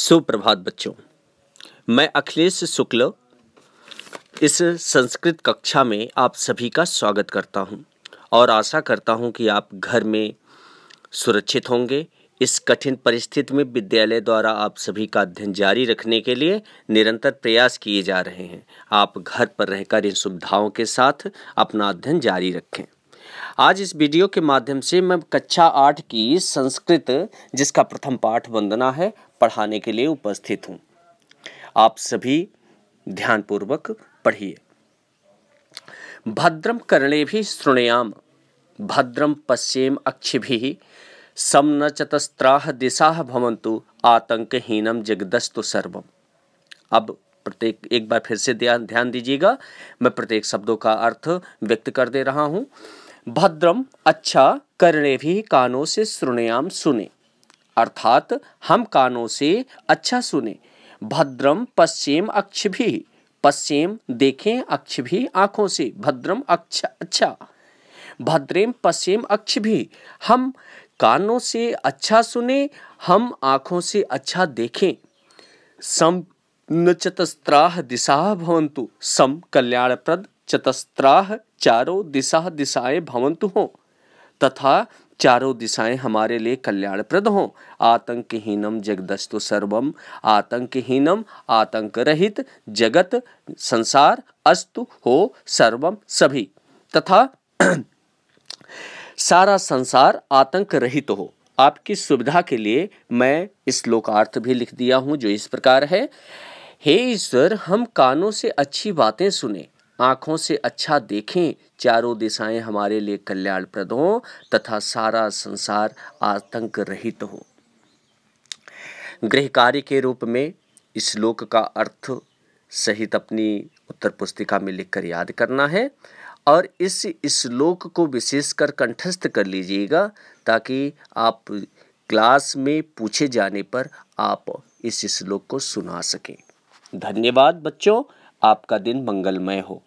सुप्रभात बच्चों मैं अखिलेश शुक्ल इस संस्कृत कक्षा में आप सभी का स्वागत करता हूं और आशा करता हूं कि आप घर में सुरक्षित होंगे इस कठिन परिस्थिति में विद्यालय द्वारा आप सभी का अध्ययन जारी रखने के लिए निरंतर प्रयास किए जा रहे हैं आप घर पर रहकर इन सुविधाओं के साथ अपना अध्ययन जारी रखें आज इस वीडियो के माध्यम से मैं कक्षा आठ की संस्कृत जिसका प्रथम पाठ वंदना है पढ़ाने के लिए उपस्थित हूँ आप सभी ध्यानपूर्वक पढ़िए भद्रम कर्णे भी श्रृणयाम भद्रम पश्चिम अक्ष भी चतस्त्राह दिशा भवंतु आतंकहीनम जगदस्तु सर्वम अब प्रत्येक एक बार फिर से ध्यान ध्यान दीजिएगा मैं प्रत्येक शब्दों का अर्थ व्यक्त कर दे रहा हूँ भद्रम अच्छा करने भी कानों से श्रुणयाम सुने अर्थात हम कानों से अच्छा सुने भद्रम पश्चिम अक्ष भी पश्चिम देखें अक्ष भी आंखों से भद्रम अक्ष अच्छा भद्रेम पश्चिम अक्ष भी हम कानों से अच्छा सुने हम आंखों से अच्छा देखें सम नचतस्त्राह दिशा भवंतु सम कल्याणप्रद चतस्त्राह चारों दिशा दिशाएं भवंतु हों तथा चारों दिशाएं हमारे लिए कल्याणप्रद हों आतंकहीनम जगदस्तु सर्वम आतंकहीनम आतंक रहित जगत संसार अस्तु हो सर्वम सभी तथा सारा संसार आतंक रहित हो आपकी सुविधा के लिए मैं इस लोकार्थ भी लिख दिया हूँ जो इस प्रकार है हे ईश्वर हम कानों से अच्छी बातें सुने आँखों से अच्छा देखें चारों दिशाएं हमारे लिए कल्याणप्रद हों तथा सारा संसार आतंक रहित हो गृह कार्य के रूप में इस श्लोक का अर्थ सहित अपनी उत्तर पुस्तिका में लिखकर याद करना है और इस श्लोक को विशेषकर कंठस्थ कर लीजिएगा ताकि आप क्लास में पूछे जाने पर आप इस श्लोक को सुना सकें धन्यवाद बच्चों आपका दिन मंगलमय हो